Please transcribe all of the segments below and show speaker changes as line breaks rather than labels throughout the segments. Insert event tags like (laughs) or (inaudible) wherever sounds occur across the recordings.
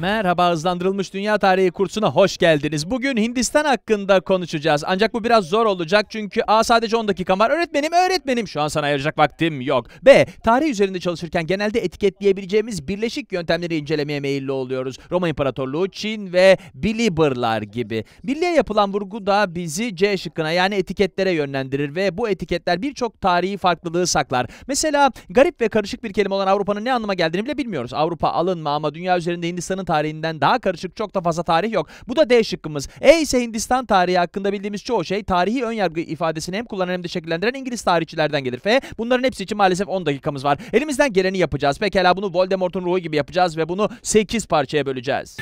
Merhaba hızlandırılmış dünya tarihi kursuna hoş geldiniz. Bugün Hindistan hakkında konuşacağız. Ancak bu biraz zor olacak çünkü A sadece 10 dakika var. Öğretmenim öğretmenim şu an sana ayıracak vaktim yok. B tarih üzerinde çalışırken genelde etiketleyebileceğimiz birleşik yöntemleri incelemeye meyilli oluyoruz. Roma İmparatorluğu, Çin ve Biliberlar gibi. Birliğe yapılan vurgu da bizi C şıkkına yani etiketlere yönlendirir ve bu etiketler birçok tarihi farklılığı saklar. Mesela garip ve karışık bir kelime olan Avrupa'nın ne anlama geldiğini bile bilmiyoruz. Avrupa alınma ama dünya üzerinde Hindistan'ın tarihinden daha karışık çok da fazla tarih yok. Bu da D şıkkımız. E ise Hindistan tarihi hakkında bildiğimiz çoğu şey tarihi önyargı ifadesini hem kullanan hem de şekillendiren İngiliz tarihçilerden gelir. F bunların hepsi için maalesef 10 dakikamız var. Elimizden geleni yapacağız. Pekala bunu Voldemort'un ruhu gibi yapacağız ve bunu 8 parçaya böleceğiz.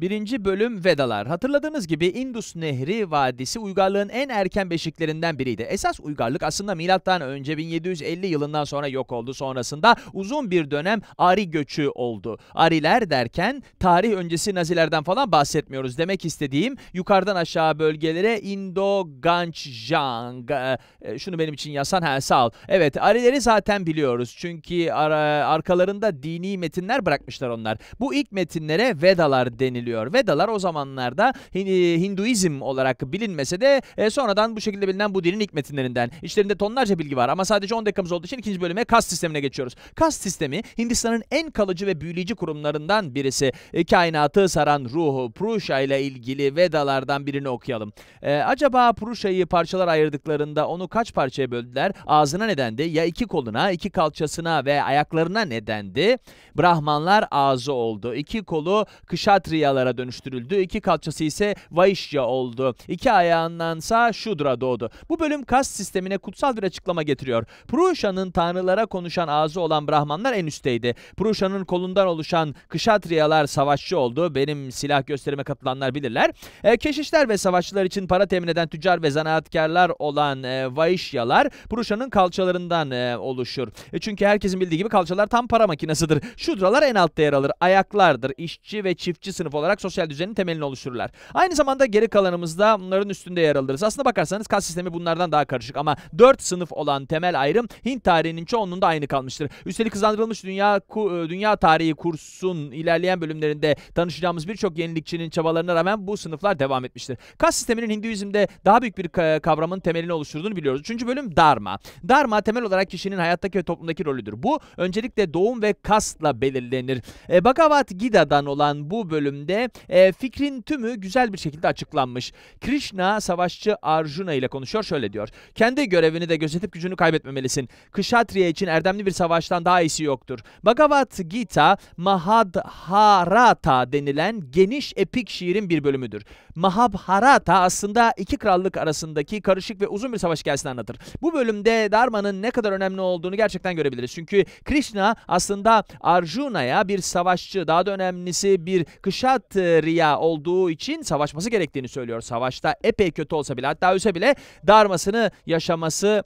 1. Bölüm Vedalar. Hatırladığınız gibi Indus Nehri Vadisi uygarlığın en erken beşiklerinden biriydi. Esas uygarlık aslında milattan önce 1750 yılından sonra yok oldu. Sonrasında uzun bir dönem Ari göçü oldu. Ariler derken tarih öncesi Nazilerden falan bahsetmiyoruz. Demek istediğim yukarıdan aşağı bölgelere Indo Ganjang e, e, şunu benim için yasan ha sağ ol. Evet Arileri zaten biliyoruz. Çünkü ara, arkalarında dini metinler bırakmışlar onlar. Bu ilk metinlere Vedalar deniliyor söylüyor. Vedalar o zamanlarda e, Hinduizm olarak bilinmese de e, sonradan bu şekilde bilinen bu dinin hikmetlerinden. İçlerinde tonlarca bilgi var ama sadece 10 dakikamız olduğu için ikinci bölüme kast sistemine geçiyoruz. Kast sistemi Hindistan'ın en kalıcı ve büyüleyici kurumlarından birisi. E, kainatı saran ruhu Prusha ile ilgili Vedalardan birini okuyalım. E, acaba Prusha'yı parçalar ayırdıklarında onu kaç parçaya böldüler? Ağzına nedendi? Ya iki koluna, iki kalçasına ve ayaklarına nedendi? Brahmanlar ağzı oldu. İki kolu Kışatriya Mayalara dönüştürüldü. İki kalçası ise Vaishya oldu. İki ayağındansa Şudra doğdu. Bu bölüm kas sistemine kutsal bir açıklama getiriyor. Purusha'nın tanrılara konuşan ağzı olan Brahmanlar en üstteydi. Purusha'nın kolundan oluşan Kışatriyalar savaşçı oldu. Benim silah gösterime katılanlar bilirler. E, keşişler ve savaşçılar için para temin eden tüccar ve zanaatkarlar olan e, Vaishyalar Purusha'nın kalçalarından e, oluşur. E, çünkü herkesin bildiği gibi kalçalar tam para makinesidir. Şudralar en altta yer alır. Ayaklardır. İşçi ve çiftçi sınıfı olarak sosyal düzenin temelini oluştururlar. Aynı zamanda geri kalanımızda bunların üstünde yer alırız. Aslında bakarsanız kas sistemi bunlardan daha karışık ama 4 sınıf olan temel ayrım Hint tarihinin çoğunluğunda aynı kalmıştır. Üstelik hızlandırılmış dünya e, dünya tarihi kursun ilerleyen bölümlerinde tanışacağımız birçok yenilikçinin çabalarına rağmen bu sınıflar devam etmiştir. Kas sisteminin Hinduizm'de daha büyük bir kavramın temelini oluşturduğunu biliyoruz. Üçüncü bölüm Dharma. Dharma temel olarak kişinin hayattaki ve toplumdaki rolüdür. Bu öncelikle doğum ve kasla belirlenir. E, Bhagavad Gita'dan olan bu bölümde metninde e, fikrin tümü güzel bir şekilde açıklanmış. Krishna savaşçı Arjuna ile konuşuyor şöyle diyor. Kendi görevini de gözetip gücünü kaybetmemelisin. Kışatriya için erdemli bir savaştan daha iyisi yoktur. Bhagavad Gita Mahabharata denilen geniş epik şiirin bir bölümüdür. Mahabharata aslında iki krallık arasındaki karışık ve uzun bir savaş hikayesini anlatır. Bu bölümde Dharma'nın ne kadar önemli olduğunu gerçekten görebiliriz. Çünkü Krishna aslında Arjuna'ya bir savaşçı, daha da önemlisi bir kışat bizzat e, Riya olduğu için savaşması gerektiğini söylüyor. Savaşta epey kötü olsa bile hatta ölse bile darmasını yaşaması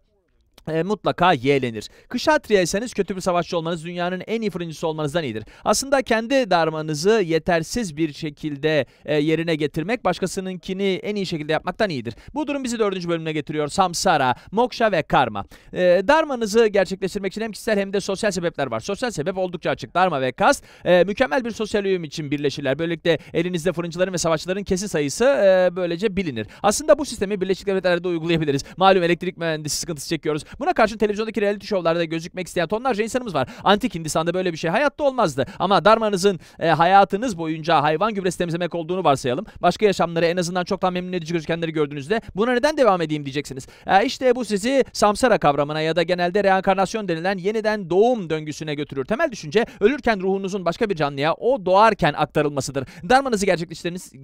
e, mutlaka yeğlenir. Kışatriyeyseniz kötü bir savaşçı olmanız dünyanın en iyi fırıncısı olmanızdan iyidir. Aslında kendi darmanızı yetersiz bir şekilde e, yerine getirmek başkasınınkini en iyi şekilde yapmaktan iyidir. Bu durum bizi dördüncü bölümüne getiriyor. Samsara, Moksha ve Karma. E, darmanızı gerçekleştirmek için hem kişisel hem de sosyal sebepler var. Sosyal sebep oldukça açık. Darma ve kas e, mükemmel bir sosyal uyum için birleşirler. Böylelikle elinizde fırıncıların ve savaşçıların kesin sayısı e, böylece bilinir. Aslında bu sistemi Birleşik Devletler'de uygulayabiliriz. Malum elektrik mühendisi sıkıntısı çekiyoruz. Buna karşın televizyondaki reality şovlarda gözükmek isteyen tonlarca insanımız var. Antik Hindistan'da böyle bir şey hayatta olmazdı. Ama darmanızın e, hayatınız boyunca hayvan gübresi temizlemek olduğunu varsayalım. Başka yaşamları en azından çoktan memnun edici gözükenleri gördüğünüzde buna neden devam edeyim diyeceksiniz. E, işte bu sizi samsara kavramına ya da genelde reenkarnasyon denilen yeniden doğum döngüsüne götürür. Temel düşünce ölürken ruhunuzun başka bir canlıya o doğarken aktarılmasıdır. Darmanızı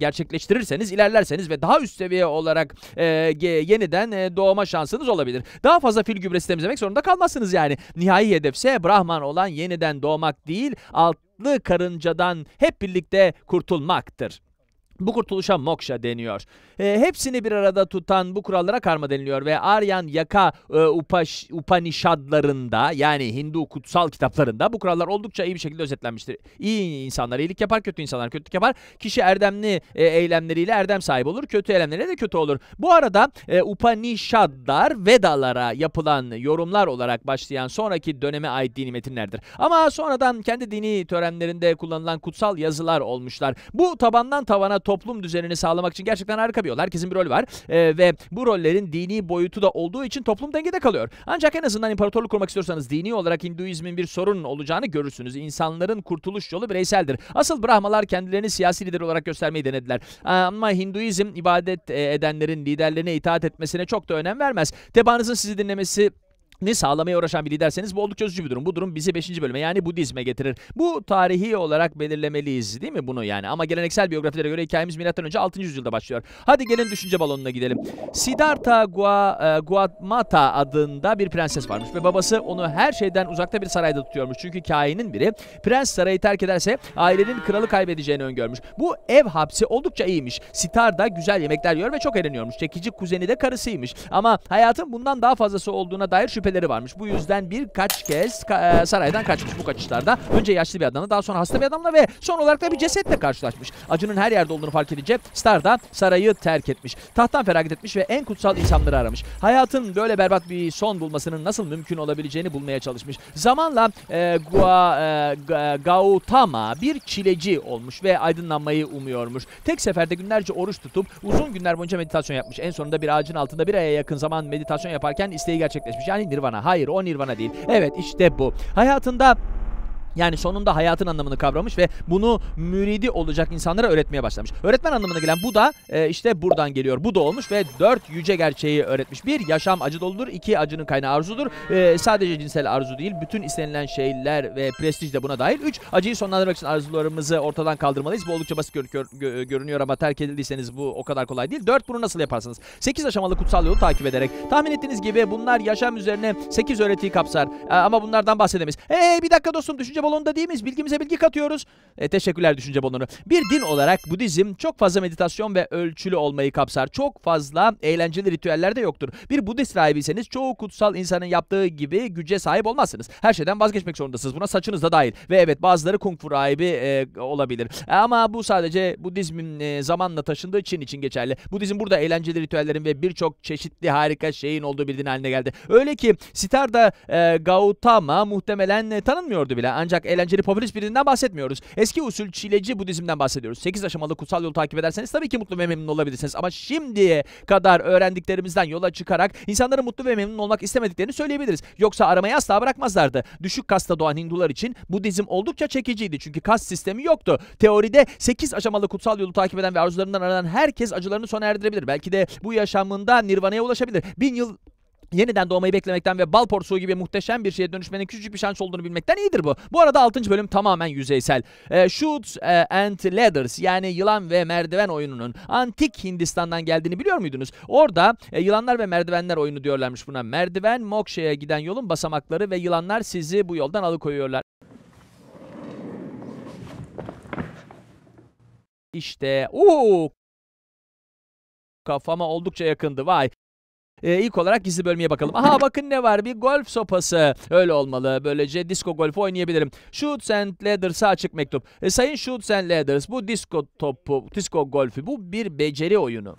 gerçekleştirirseniz, ilerlerseniz ve daha üst seviye olarak e, yeniden e, doğma şansınız olabilir. Daha fazla fil gübresi temizlemek zorunda kalmazsınız yani. Nihai hedefse Brahman olan yeniden doğmak değil, altlı karıncadan hep birlikte kurtulmaktır. Bu kurtuluşa moksha deniyor. E, hepsini bir arada tutan bu kurallara karma deniliyor ve Aryan Yaka e, Upaş, Upanishadlarında yani Hindu kutsal kitaplarında bu kurallar oldukça iyi bir şekilde özetlenmiştir. İyi insanlar iyilik yapar, kötü insanlar kötülük yapar. Kişi erdemli e, eylemleriyle erdem sahibi olur, kötü eylemleriyle de kötü olur. Bu arada e, Upanishadlar Vedalara yapılan yorumlar olarak başlayan sonraki döneme ait dini metinlerdir. Ama sonradan kendi dini törenlerinde kullanılan kutsal yazılar olmuşlar. Bu tabandan tavana to toplum düzenini sağlamak için gerçekten harika bir yol. Herkesin bir rolü var e, ve bu rollerin dini boyutu da olduğu için toplum dengede kalıyor. Ancak en azından imparatorluk kurmak istiyorsanız dini olarak Hinduizmin bir sorun olacağını görürsünüz. İnsanların kurtuluş yolu bireyseldir. Asıl Brahmalar kendilerini siyasi lider olarak göstermeyi denediler. Ee, ama Hinduizm ibadet e, edenlerin liderlerine itaat etmesine çok da önem vermez. Tebaanızın sizi dinlemesi ni sağlamaya uğraşan bir liderseniz bu oldukça üzücü bir durum. Bu durum bizi 5. bölüme yani Budizm'e getirir. Bu tarihi olarak belirlemeliyiz değil mi bunu yani? Ama geleneksel biyografilere göre hikayemiz milattan önce 6. yüzyılda başlıyor. Hadi gelin düşünce balonuna gidelim. Siddhartha Gua, e, Guatmata adında bir prenses varmış ve babası onu her şeyden uzakta bir sarayda tutuyormuş. Çünkü kainin biri prens sarayı terk ederse ailenin kralı kaybedeceğini öngörmüş. Bu ev hapsi oldukça iyiymiş. Sitarda güzel yemekler yiyor ve çok eğleniyormuş. Çekici kuzeni de karısıymış. Ama hayatın bundan daha fazlası olduğuna dair şüphe şüpheleri varmış. Bu yüzden birkaç kez ka e, saraydan kaçmış bu kaçışlarda. Önce yaşlı bir adamla daha sonra hasta bir adamla ve son olarak da bir cesetle karşılaşmış. Acının her yerde olduğunu fark edince Star da sarayı terk etmiş. Tahttan feragat etmiş ve en kutsal insanları aramış. Hayatın böyle berbat bir son bulmasının nasıl mümkün olabileceğini bulmaya çalışmış. Zamanla e, Gua, e, Gautama bir çileci olmuş ve aydınlanmayı umuyormuş. Tek seferde günlerce oruç tutup uzun günler boyunca meditasyon yapmış. En sonunda bir ağacın altında bir aya yakın zaman meditasyon yaparken isteği gerçekleşmiş. Yani Nirvana. Hayır o Nirvana değil. Evet işte bu. Hayatında yani sonunda hayatın anlamını kavramış ve bunu müridi olacak insanlara öğretmeye başlamış. Öğretmen anlamına gelen bu da e, işte buradan geliyor. Bu da olmuş ve dört yüce gerçeği öğretmiş. Bir, yaşam acı doludur. İki acının kaynağı arzudur. E, sadece cinsel arzu değil, bütün istenilen şeyler ve prestij de buna dahil. Üç, acıyı sonlandırmak için arzularımızı ortadan kaldırmalıyız. Bu oldukça basit gör, gör, görünüyor ama terk edildiyseniz bu o kadar kolay değil. Dört, bunu nasıl yaparsınız? Sekiz aşamalı kutsal yolu takip ederek. Tahmin ettiğiniz gibi bunlar yaşam üzerine sekiz öğretiyi kapsar. E, ama bunlardan bahsedemeyiz. Hey bir dakika dostum düşünce balonunda değil Bilgimize bilgi katıyoruz. E, teşekkürler düşünce balonu. Bir din olarak Budizm çok fazla meditasyon ve ölçülü olmayı kapsar. Çok fazla eğlenceli ritüeller de yoktur. Bir Budist rahibiyseniz çoğu kutsal insanın yaptığı gibi güce sahip olmazsınız. Her şeyden vazgeçmek zorundasınız. Buna saçınız da dahil. Ve evet bazıları kung fu rahibi e, olabilir. E, ama bu sadece Budizmin e, zamanla taşındığı Çin için geçerli. Budizm burada eğlenceli ritüellerin ve birçok çeşitli harika şeyin olduğu bir din haline geldi. Öyle ki Sitarda e, Gautama muhtemelen e, tanınmıyordu bile. Ancak ancak eğlenceli popülist birinden bahsetmiyoruz. Eski usul çileci Budizm'den bahsediyoruz. 8 aşamalı kutsal yolu takip ederseniz tabii ki mutlu ve memnun olabilirsiniz. Ama şimdiye kadar öğrendiklerimizden yola çıkarak insanların mutlu ve memnun olmak istemediklerini söyleyebiliriz. Yoksa aramayı asla bırakmazlardı. Düşük kasta doğan Hindular için Budizm oldukça çekiciydi. Çünkü kas sistemi yoktu. Teoride 8 aşamalı kutsal yolu takip eden ve arzularından aranan herkes acılarını sona erdirebilir. Belki de bu yaşamında nirvanaya ulaşabilir. Bin yıl yeniden doğmayı beklemekten ve bal porsuğu gibi muhteşem bir şeye dönüşmenin küçücük bir şans olduğunu bilmekten iyidir bu. Bu arada 6. bölüm tamamen yüzeysel. E, ee, Shoots e, and Ladders yani yılan ve merdiven oyununun antik Hindistan'dan geldiğini biliyor muydunuz? Orada e, yılanlar ve merdivenler oyunu diyorlarmış buna. Merdiven Moksha'ya giden yolun basamakları ve yılanlar sizi bu yoldan alıkoyuyorlar. İşte uuu kafama oldukça yakındı vay. E, ilk olarak gizli bölmeye bakalım. Aha (laughs) bakın ne var bir golf sopası. Öyle olmalı. Böylece disco golfü oynayabilirim. Shoots and Leathers'a açık mektup. E, sayın Shoots and Leathers bu disco topu, disco golfü bu bir beceri oyunu.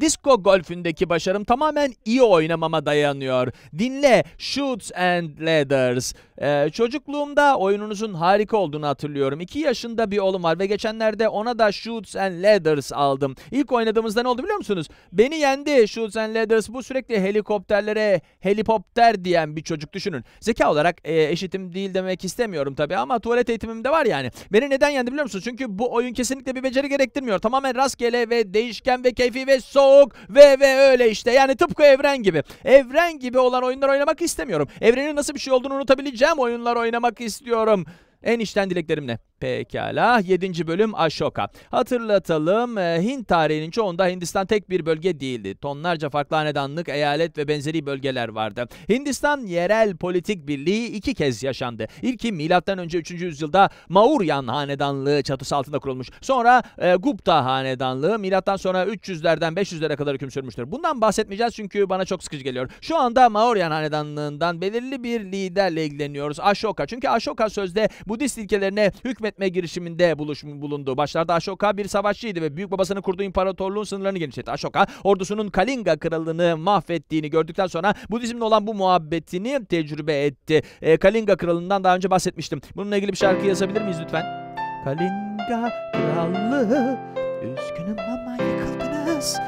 Disco golfündeki başarım tamamen iyi oynamama dayanıyor. Dinle Shoots and Ladders. Ee, çocukluğumda oyununuzun harika olduğunu hatırlıyorum. 2 yaşında bir oğlum var ve geçenlerde ona da Shoots and Ladders aldım. İlk oynadığımızda ne oldu biliyor musunuz? Beni yendi Shoots and Ladders. Bu sürekli helikopterlere helikopter diyen bir çocuk düşünün. Zeka olarak e, eşitim değil demek istemiyorum tabii ama tuvalet eğitimim de var yani. Beni neden yendi biliyor musunuz? Çünkü bu oyun kesinlikle bir beceri gerektirmiyor. Tamamen rastgele ve değişken ve keyfi ve soğuk ve ve öyle işte. Yani tıpkı evren gibi. Evren gibi olan oyunlar oynamak istemiyorum. Evrenin nasıl bir şey olduğunu unutabileceğim muhteşem oyunlar oynamak istiyorum. En içten dileklerimle. Pekala 7. bölüm Ashoka. Hatırlatalım e, Hint tarihinin çoğunda Hindistan tek bir bölge değildi. Tonlarca farklı hanedanlık, eyalet ve benzeri bölgeler vardı. Hindistan yerel politik birliği iki kez yaşandı. İlki milattan önce 3. yüzyılda Mauryan hanedanlığı çatısı altında kurulmuş. Sonra e, Gupta hanedanlığı milattan sonra 300'lerden 500'lere kadar hüküm sürmüştür. Bundan bahsetmeyeceğiz çünkü bana çok sıkıcı geliyor. Şu anda Mauryan hanedanlığından belirli bir liderle ilgileniyoruz. Ashoka. Çünkü Ashoka sözde Budist ilkelerine hükme hükmetme girişiminde buluş, bulundu. Başlarda Ashoka bir savaşçıydı ve büyük babasının kurduğu imparatorluğun sınırlarını genişletti. Ashoka ordusunun Kalinga kralını mahvettiğini gördükten sonra Budizmle olan bu muhabbetini tecrübe etti. E, Kalinga kralından daha önce bahsetmiştim. Bununla ilgili bir şarkı yazabilir miyiz lütfen? Kalinga krallığı Üzgünüm ama yıkıldınız. (laughs)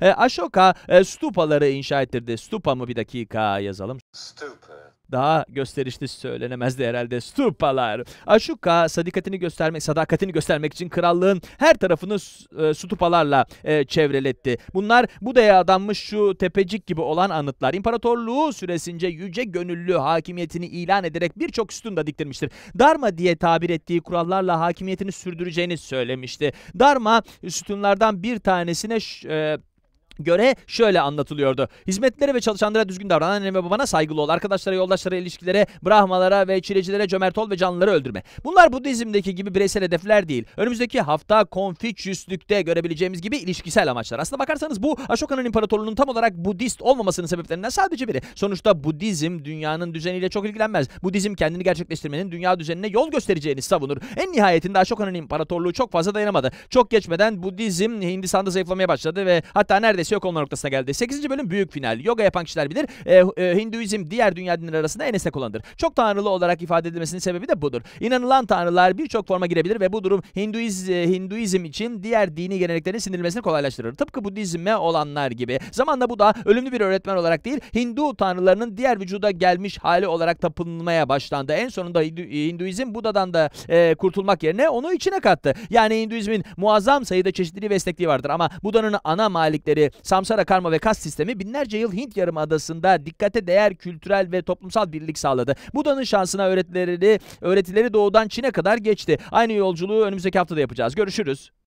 E, Ashoka e, stupaları inşa ettirdi. Stupa mı bir dakika yazalım. Stupa. Daha gösterişli söylenemezdi herhalde stupalar. Aşuka sadikatini göstermek, sadakatini göstermek için krallığın her tarafını e, stupalarla e, çevreletti. Bunlar Buda'ya adanmış şu tepecik gibi olan anıtlar. İmparatorluğu süresince yüce gönüllü hakimiyetini ilan ederek birçok sütun da diktirmiştir. Darma diye tabir ettiği kurallarla hakimiyetini sürdüreceğini söylemişti. Darma sütunlardan bir tanesine e, göre şöyle anlatılıyordu. Hizmetlere ve çalışanlara düzgün davranan anne ve babana saygılı ol. Arkadaşlara, yoldaşlara, ilişkilere, brahmalara ve çilecilere cömert ol ve canlıları öldürme. Bunlar Budizm'deki gibi bireysel hedefler değil. Önümüzdeki hafta Konfüçyüslük'te görebileceğimiz gibi ilişkisel amaçlar. Aslında bakarsanız bu Ashoka'nın imparatorluğunun tam olarak Budist olmamasının sebeplerinden sadece biri. Sonuçta Budizm dünyanın düzeniyle çok ilgilenmez. Budizm kendini gerçekleştirmenin dünya düzenine yol göstereceğini savunur. En nihayetinde Ashoka'nın imparatorluğu çok fazla dayanamadı. Çok geçmeden Budizm Hindistan'da zayıflamaya başladı ve hatta nerede ailesi yok olma noktasına geldi. 8. bölüm büyük final. Yoga yapan kişiler bilir. E, e, Hinduizm diğer dünya dinleri arasında en esnek olandır. Çok tanrılı olarak ifade edilmesinin sebebi de budur. İnanılan tanrılar birçok forma girebilir ve bu durum Hinduiz, e, Hinduizm için diğer dini geleneklerin sindirilmesini kolaylaştırır. Tıpkı Budizm'e olanlar gibi. Zamanla bu da ölümlü bir öğretmen olarak değil, Hindu tanrılarının diğer vücuda gelmiş hali olarak tapınmaya başlandı. En sonunda Hindu, Hinduizm Buda'dan da e, kurtulmak yerine onu içine kattı. Yani Hinduizmin muazzam sayıda çeşitliliği ve esnekliği vardır ama Buda'nın ana malikleri Samsara karma ve kas sistemi binlerce yıl Hint Yarımadası'nda dikkate değer kültürel ve toplumsal birlik sağladı. Buda'nın şansına öğretileri, öğretileri doğudan Çin'e kadar geçti. Aynı yolculuğu önümüzdeki hafta da yapacağız. Görüşürüz.